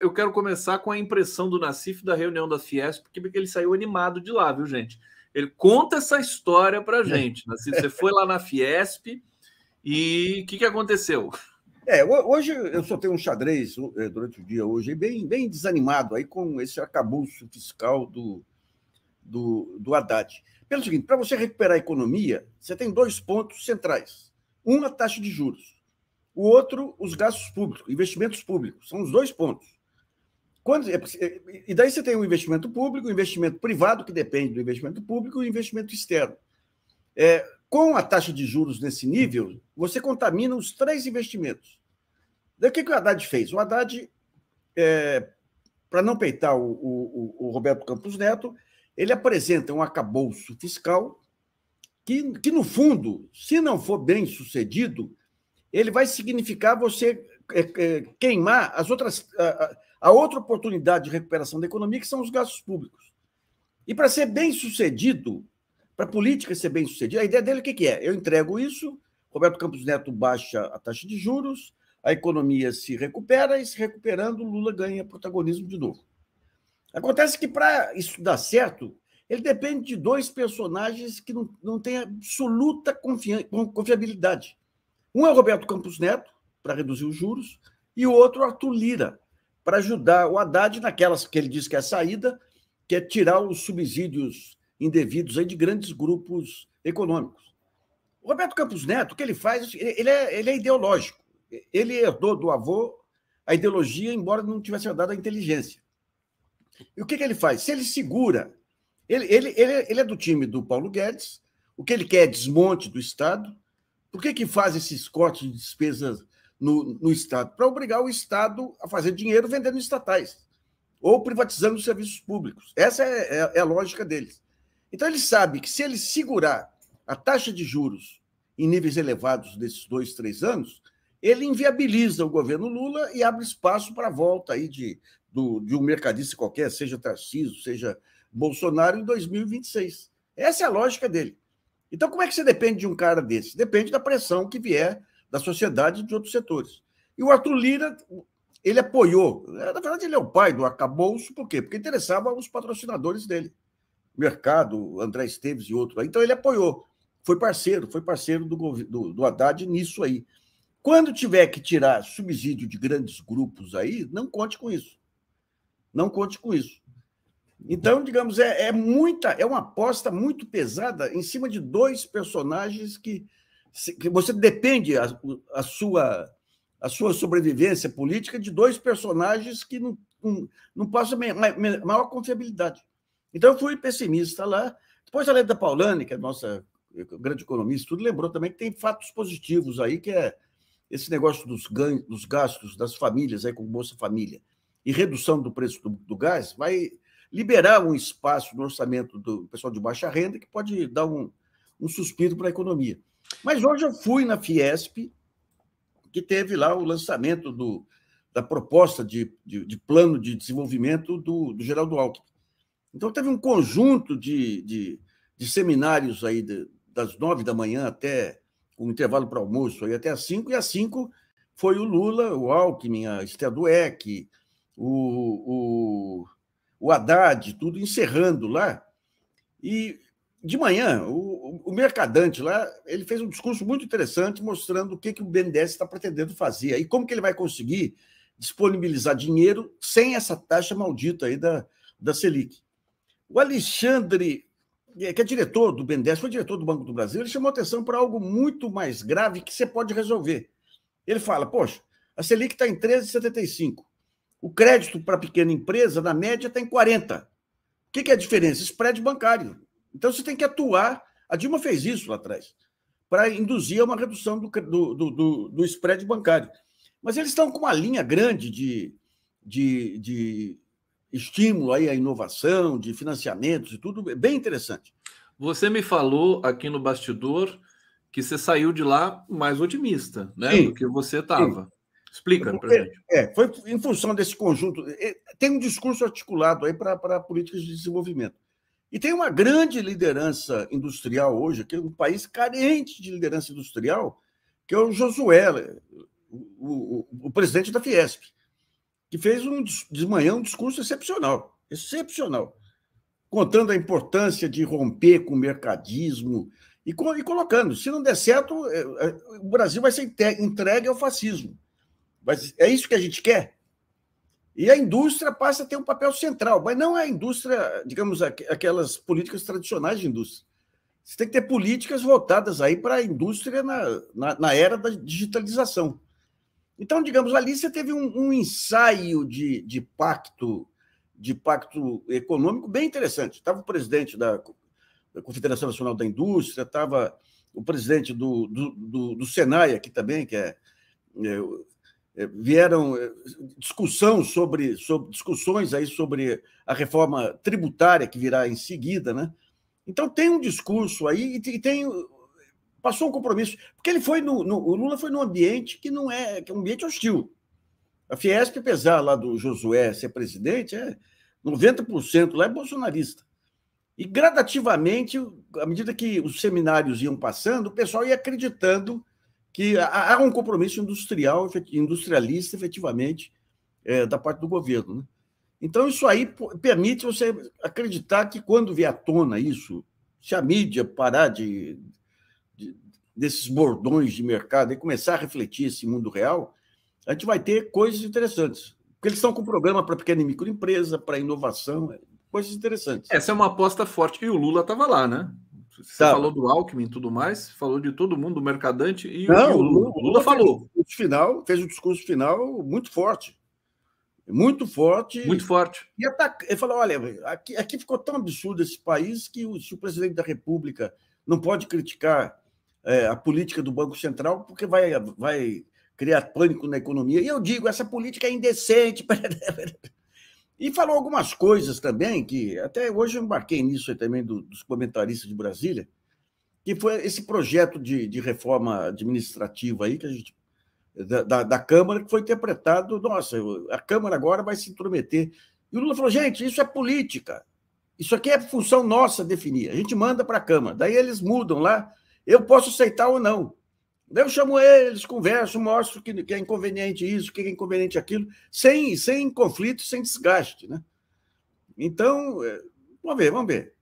eu quero começar com a impressão do Nacif da reunião da Fiesp, porque ele saiu animado de lá, viu, gente? Ele conta essa história para é. gente. Nacife, você foi lá na Fiesp e o que, que aconteceu? É, hoje eu só tenho um xadrez eh, durante o dia hoje, bem, bem desanimado aí com esse arcabouço fiscal do, do, do Haddad. Pelo seguinte, para você recuperar a economia, você tem dois pontos centrais. Um, a taxa de juros. O outro, os gastos públicos, investimentos públicos. São os dois pontos. Quando, é é, e daí você tem o investimento público, o investimento privado, que depende do investimento público, e o investimento externo. É, com a taxa de juros nesse nível, você contamina os três investimentos. Daí o que, que o Haddad fez? O Haddad, é, para não peitar o, o, o, Roberto Campos Neto, ele apresenta um acabouço fiscal que, que, no fundo, se não for bem sucedido, ele vai significar você é, é queimar as outras. A, a, a outra oportunidade de recuperação da economia que são os gastos públicos. E para ser bem sucedido, para a política ser bem sucedida, a ideia dele é o que, é? Eu entrego isso, Roberto Campos Neto baixa a taxa de juros, a economia se recupera e, se recuperando, Lula ganha protagonismo de novo. Acontece que, para isso dar certo, ele depende de dois personagens que não, não têm absoluta confia confiabilidade. Um é Roberto Campos Neto, para reduzir os juros, e o outro Arthur Lira, para ajudar o Haddad naquelas que ele diz que é a saída, que é tirar os subsídios indevidos aí de grandes grupos econômicos. O Roberto Campos Neto, o que ele faz, assim, ele é, ele é ideológico. Ele herdou do avô a ideologia, embora não tivesse herdado a inteligência. E o que, que ele faz? Se ele segura, ele, ele, ele, ele é do time do Paulo Guedes, o que ele quer é desmonte do Estado. Por que, que faz esses cortes de despesas no, no Estado, para obrigar o Estado a fazer dinheiro vendendo estatais ou privatizando serviços públicos. Essa é, é, é a lógica deles. Então, ele sabe que se ele segurar a taxa de juros em níveis elevados desses dois, três anos, ele inviabiliza o governo Lula e abre espaço para a volta aí de, do, de um mercadista qualquer, seja Tarcísio, seja Bolsonaro, em 2026. Essa é a lógica dele. Então, como é que você depende de um cara desse? Depende da pressão que vier da sociedade e de outros setores. E o Arthur Lira, ele apoiou. Na verdade, ele é o pai do arcabouço, por quê? Porque interessava os patrocinadores dele. Mercado, André Esteves e outro. Então, ele apoiou. Foi parceiro, foi parceiro do, do, do Haddad nisso aí. Quando tiver que tirar subsídio de grandes grupos aí, não conte com isso. Não conte com isso. Então, digamos, é, é muita, é uma aposta muito pesada em cima de dois personagens que você depende a, a, sua a sua sobrevivência política de dois personagens que não, não, não passam maior confiabilidade. Então, eu fui pessimista lá. Depois, a Leda Paulani, que é a nossa grande economista, tudo lembrou também que tem fatos positivos aí, que é esse negócio dos, ganhos, dos gastos das famílias aí com Bolsa Família e redução do preço do, do gás vai liberar um espaço no orçamento do pessoal de baixa renda que pode dar um, um suspiro para a economia. Mas hoje eu fui na Fiesp, que teve lá o lançamento do, da proposta de, de, de plano de desenvolvimento do, do Geraldo Alckmin. Então, teve um conjunto de, de, de seminários aí de, das nove da manhã até um intervalo para almoço, aí até às cinco, e às cinco foi o Lula, o Alckmin, a Estea Dueck, o, o, o Haddad, tudo encerrando lá. E de manhã, o o Mercadante lá, ele fez um discurso muito interessante mostrando o que, que o BNDES está pretendendo fazer e como que ele vai conseguir disponibilizar dinheiro sem essa taxa maldita aí da, da Selic. O Alexandre, eh, que é diretor do BNDES, foi diretor do Banco do Brasil, ele chamou atenção para algo muito mais grave que você pode resolver. Ele fala, poxa, a Selic está em 13,75. O crédito para pequena empresa, na média, está em 40. O que, que é a diferença? Spread bancário. Então, você tem que atuar a Dilma fez isso lá atrás, para induzir uma redução do, do, do, do, spread bancário. Mas eles estão com uma linha grande de, de, de estímulo aí à inovação, de financiamentos e tudo, bem interessante. Você me falou aqui no bastidor que você saiu de lá mais otimista, né? do que você estava. Explica para gente. É, foi em função desse conjunto. Tem um discurso articulado aí para políticas de desenvolvimento. E tem uma grande liderança industrial hoje, que é um país carente de liderança industrial, que é o Josué, o, o, o presidente da Fiesp, que fez um, de um discurso excepcional, excepcional, contando a importância de romper com o mercadismo e, e colocando, se não der certo, é, é, o Brasil vai ser entregue ao fascismo. Mas é isso que a gente quer? E a indústria passa a ter um papel central, mas não é a indústria, digamos, aquelas políticas tradicionais de indústria. Você tem que ter políticas voltadas aí para a indústria na, na, na, era da digitalização. Então, digamos, ali você teve um, um ensaio de, de pacto de pacto econômico bem interessante. Estava o presidente da, da Confederação Nacional da Indústria, estava o presidente do, do, do, do Senai aqui também, que é, é é, vieram é, discussão sobre, sobre discussões aí sobre a reforma tributária que virá em seguida, né? Então tem um discurso aí e tem passou um compromisso porque ele foi no, no o Lula foi num ambiente que não é que é um ambiente hostil. A Fiesp, apesar lá do Josué ser presidente, é 90% lá é bolsonarista. E gradativamente, à medida que os seminários iam passando, o pessoal ia acreditando que há um compromisso industrial, industrialista, efetivamente, é, da parte do governo. Né? Então, isso aí permite você acreditar que, quando vier à tona isso, se a mídia parar de, de desses bordões de mercado e começar a refletir esse mundo real, a gente vai ter coisas interessantes. Porque eles estão com programa para pequena e microempresa, para inovação, é, coisas interessantes. Essa é uma aposta forte. E o Lula estava lá, né? Você tá. falou do Alckmin e tudo mais, falou de todo mundo, mercadante, e Não, o, Lula, o Lula falou. Fez, final, fez um discurso final muito forte. Muito forte. Muito forte. E ataca, ele falou: olha, aqui, aqui ficou tão absurdo esse país que o, se o presidente da República não pode criticar é, a política do Banco Central, porque vai, vai criar pânico na economia. E eu digo: essa política é indecente. E falou algumas coisas também, que até hoje eu embarquei nisso também do, dos comentaristas de Brasília, que foi esse projeto de, de reforma administrativa aí que a gente, da, da, da, Câmara, que foi interpretado, nossa, a Câmara agora vai se intrometer. E o Lula falou, gente, isso é política. Isso aqui é função nossa definir. A gente manda para a Câmara. Daí eles mudam lá. Eu posso aceitar ou não. Eu chamo eles, converso, mostro que, que é inconveniente isso, que é inconveniente aquilo, sem, sem conflito, sem desgaste. Né? Então, é, vamos ver, vamos ver.